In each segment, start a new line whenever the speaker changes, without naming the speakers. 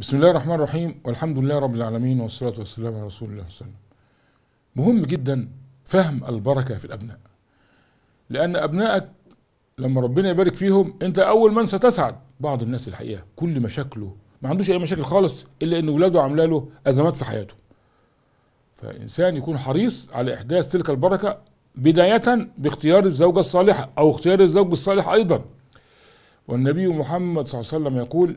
بسم الله الرحمن الرحيم والحمد لله رب العالمين والصلاة والسلام على رسول الله صلى الله عليه وسلم مهم جدا فهم البركة في الأبناء لأن أبنائك لما ربنا يبارك فيهم أنت أول من ستسعد بعض الناس الحقيقة كل مشاكله ما عندوش أي مشاكل خالص إلا أن ولاده عامله له أزمات في حياته فالإنسان يكون حريص على إحداث تلك البركة بداية باختيار الزوجة الصالحة أو اختيار الزوج الصالح أيضا والنبي محمد صلى الله عليه وسلم يقول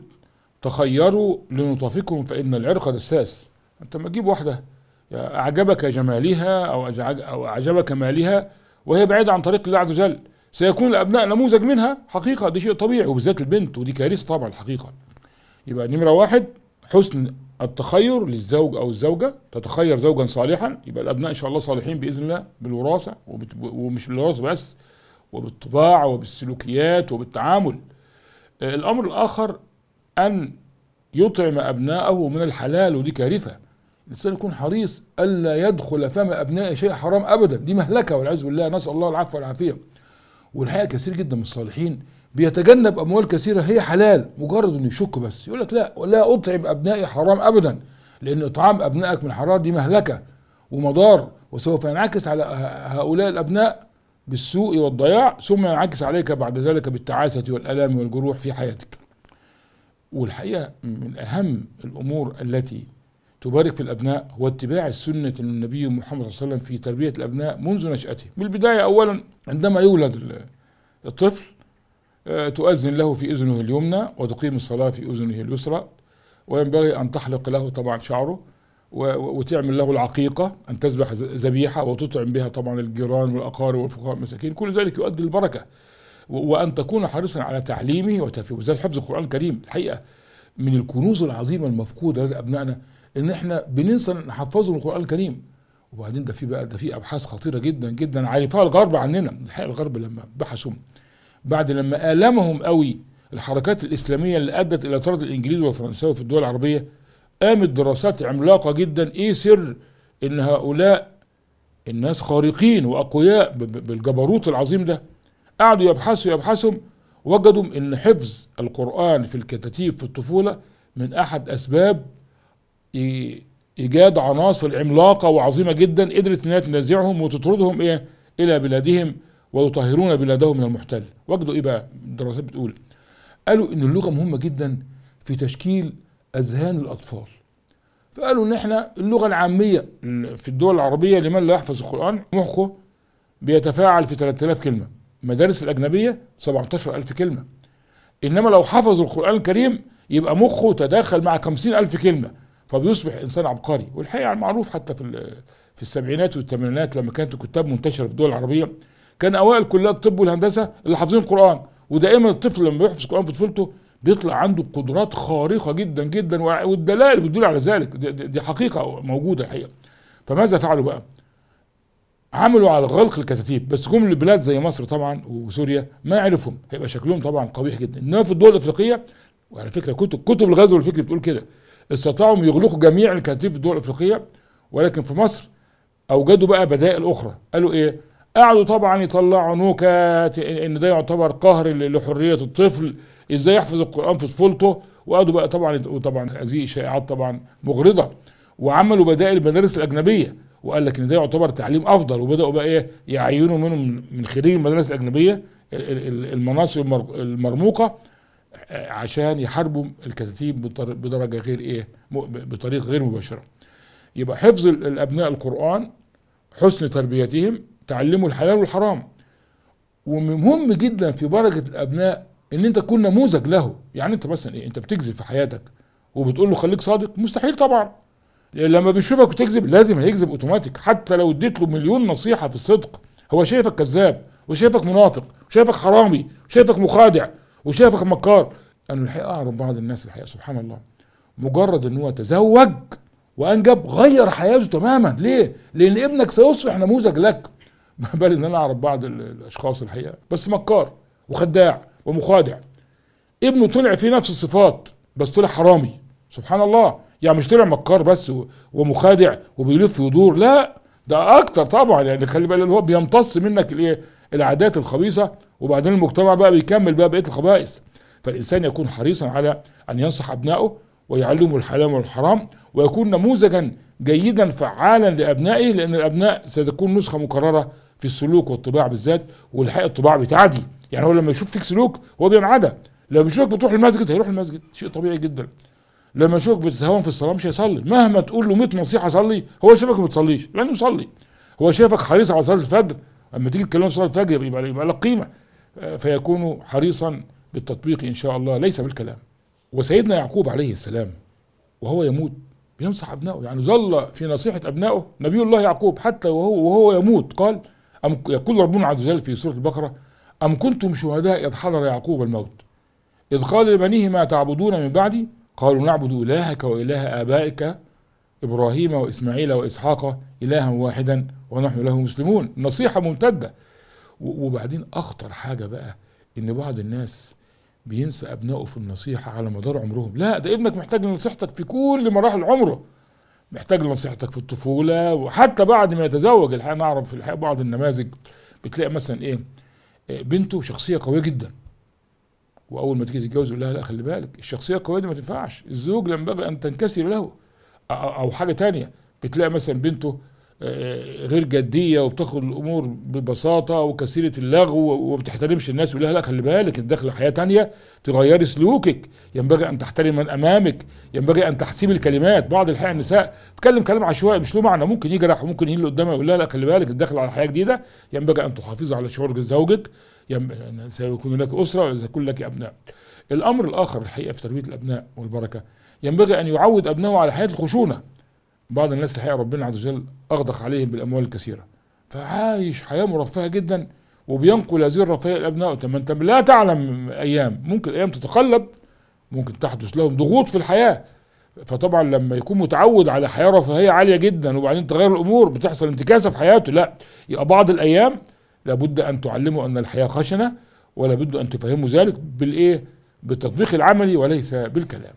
تخيروا لنطافكم فإن العرق دساس أنت ما تجيب واحدة أعجبك جمالها أو أو أعجبك مالها وهي بعيدة عن طريق الله عز وجل سيكون الأبناء نموذج منها حقيقة دي شيء طبيعي وبالذات البنت ودي كارثة طبعا الحقيقة يبقى نمرة واحد حسن التخير للزوج أو الزوجة تتخير زوجا صالحا يبقى الأبناء إن شاء الله صالحين بإذن الله بالوراثة ومش بالوراثة بس وبالطباع وبالسلوكيات وبالتعامل آه، الأمر الآخر أن يطعم أبناءه من الحلال ودي كارثة الإنسان يكون حريص ألا يدخل فم أبنائه شيء حرام أبدا دي مهلكة والعياذ بالله نسأل الله العفو والعافية والحقيقة كثير جدا من الصالحين بيتجنب أموال كثيرة هي حلال مجرد إنه يشك بس يقول لك لا ولا أطعم أبنائي حرام أبدا لأن إطعام أبنائك من الحرام دي مهلكة ومضار وسوف ينعكس على هؤلاء الأبناء بالسوء والضياع ثم ينعكس عليك بعد ذلك بالتعاسة والألام والجروح في حياتك والحقيقة من أهم الأمور التي تبارك في الأبناء هو اتباع السنة النبي محمد صلى الله عليه وسلم في تربية الأبناء منذ نشأتهم من البداية أولا عندما يولد الطفل آه، تؤذن له في أذنه اليمنى وتقيم الصلاة في أذنه اليسرى وينبغي أن تحلق له طبعا شعره وتعمل له العقيقة أن تذبح ذبيحة وتطعم بها طبعا الجيران والأقارب والفقراء المساكين كل ذلك يؤدي البركة وأن تكون حريصا على تعليمه وتفهيمه زي حفظ القرآن الكريم الحقيقة من الكنوز العظيمة المفقودة لدى أبنائنا إن إحنا بننسى نحفظهم القرآن الكريم وبعدين ده في بقى ده في أبحاث خطيرة جدا جدا عرفها الغرب عننا الحقيقة الغرب لما بحثوا بعد لما آلمهم قوي الحركات الإسلامية اللي أدت إلى طرد الإنجليز والفرنساوي في الدول العربية قامت دراسات عملاقة جدا إيه سر إن هؤلاء الناس خارقين وأقوياء بالجبروت العظيم ده قعدوا يبحثوا يبحثوا وجدوا ان حفظ القرآن في الكتاتيب في الطفولة من احد اسباب ايجاد عناصر عملاقة وعظيمة جدا قدرت انها تنازعهم وتطردهم ايه الى بلادهم ويطهرون بلادهم من المحتل وجدوا ايه بقى الدراسات بتقول قالوا ان اللغة مهمة جدا في تشكيل اذهان الاطفال فقالوا ان احنا اللغه العاميه في الدول العربيه لمن لا يحفظ القران مخه بيتفاعل في 3000 كلمه المدارس الاجنبيه 17000 كلمه انما لو حفظ القران الكريم يبقى مخه تداخل مع 50000 كلمه فبيصبح انسان عبقري والحقيقه يعني معروف حتى في في السبعينات والثمانينات لما كانت الكتاب منتشره في الدول العربيه كان اوائل كليات الطب والهندسه اللي حافظين القران ودائما الطفل لما بيحفظ القران في طفولته بيطلع عنده قدرات خارقه جدا جدا والدلائل بتدل على ذلك دي, دي حقيقه موجوده الحقيقه فماذا فعلوا بقى؟ عملوا على غلق الكتاتيب بس جم لبلاد زي مصر طبعا وسوريا ما عرفهم هيبقى شكلهم طبعا قبيح جدا انما في الدول الافريقيه وعلى فكره كتب كتب الغزو الفكري بتقول كده استطاعوا يغلقوا جميع الكتاتيب في الدول الافريقيه ولكن في مصر اوجدوا بقى بدائل اخرى قالوا ايه قعدوا طبعا يطلعوا نكت ان ده يعتبر قهر لحريه الطفل ازاي يحفظ القران في طفولته وقعدوا بقى طبعا وطبعا هذه شائعات طبعا مغرضه وعملوا بدائل المدارس الاجنبيه وقال لك ان ده يعتبر تعليم افضل وبداوا بقى ايه يعينوا منهم من خريج المدارس الاجنبيه المناصب المرموقه آه، عشان يحاربوا الكتاتيب بدرجه غير ايه بطريقه غير مباشره يبقى حفظ الابناء القران حسن تربيتهم تعلموا الحلال والحرام ومهم جدا في بركه الابناء ان انت تكون نموذج له يعني انت مثلا ايه انت بتكذب في حياتك وبتقول له خليك صادق مستحيل طبعا لما بيشوفك وتكذب لازم هيكذب اوتوماتيك حتى لو اديت له مليون نصيحه في الصدق هو شايفك كذاب وشايفك منافق وشايفك حرامي وشايفك مخادع وشايفك مكار انا الحقيقه اعرف بعض الناس الحقيقه سبحان الله مجرد ان هو تزوج وانجب غير حياته تماما ليه لان ابنك سيصبح نموذج لك بل ان انا اعرف بعض الاشخاص الحقيقه بس مكار وخداع ومخادع ابنه طلع فيه نفس الصفات بس طلع حرامي سبحان الله يعني مش طلع مكار بس ومخادع وبيلف ويدور لا ده اكتر طبعا يعني خلي بالك هو بيمتص منك الايه العادات الخبيثه وبعدين المجتمع بقى بيكمل بقى بقيه الخبائث فالانسان يكون حريصا على ان ينصح ابنائه ويعلمه الحلال والحرام ويكون نموذجا جيدا فعالا لابنائه لان الابناء ستكون نسخه مكرره في السلوك والطباع بالذات والحقيقه الطباع بتعدي يعني هو لما يشوف فيك سلوك هو بينعدى لما يشوفك بتروح المسجد هيروح المسجد شيء طبيعي جدا لما يشوفك بتتهاون في الصلاه مش هيصلي مهما تقول له 100 نصيحه صلي هو شايفك ما بتصليش لانه يصلي هو شايفك حريص على صلاه الفجر اما تيجي تكلمه في صلاه الفجر يبقى يبقى لك قيمه آه، فيكون حريصا بالتطبيق ان شاء الله ليس بالكلام وسيدنا يعقوب عليه السلام وهو يموت بينصح ابنائه يعني ظل في نصيحه ابنائه نبي الله يعقوب حتى وهو وهو يموت قال ام يقول ربنا عز وجل في سوره البقره ام كنتم شهداء اذ حضر يعقوب الموت اذ قال لبنيه ما تعبدون من بعدي قالوا نعبد إلهك وإله آبائك إبراهيم وإسماعيل وإسحاق إلها واحدا ونحن له مسلمون نصيحة ممتدة وبعدين أخطر حاجة بقى إن بعض الناس بينسى أبنائه في النصيحة على مدار عمرهم لا ده ابنك محتاج لنصيحتك في كل مراحل عمره محتاج لنصيحتك في الطفولة وحتى بعد ما يتزوج الحقيقة نعرف في الحقيقة بعض النماذج بتلاقي مثلا إيه بنته شخصية قوية جدا واول ما تيجي تتجوز يقول لها لا خلي بالك الشخصيه القويه دي ما تنفعش الزوج ينبغي ان تنكسر له او حاجه تانية بتلاقي مثلا بنته غير جديه وبتاخد الامور ببساطه وكثيره اللغو وما بتحترمش الناس يقول لها لا خلي بالك انت داخله حياه تانية تغيري سلوكك ينبغي ان تحترم من امامك ينبغي ان تحسب الكلمات بعض الحقيقه النساء تتكلم كلام عشوائي مش له معنى ممكن يجرح وممكن يهين اللي قدامها يقول لها لا خلي بالك انت على حياه جديده ينبغي ان تحافظي على شعور زوجك سيكون لك أسرة وسيكون لك أبناء الأمر الآخر الحقيقة في تربية الأبناء والبركة ينبغي أن يعود أبنائه على حياة الخشونة بعض الناس الحقيقة ربنا عز وجل أغدق عليهم بالأموال الكثيرة فعايش حياة مرفهة جدا وبينقل هذه الرفاهية لأبنائه طب أنت لا تعلم أيام ممكن أيام تتقلب ممكن تحدث لهم ضغوط في الحياة فطبعا لما يكون متعود على حياة رفاهية عالية جدا وبعدين تغير الأمور بتحصل انتكاسة في حياته لا يبقى بعض الأيام لابد أن تعلموا أن الحياة خشنة ولابد أن تفهموا ذلك بالإيه بالتطبيق العملي وليس بالكلام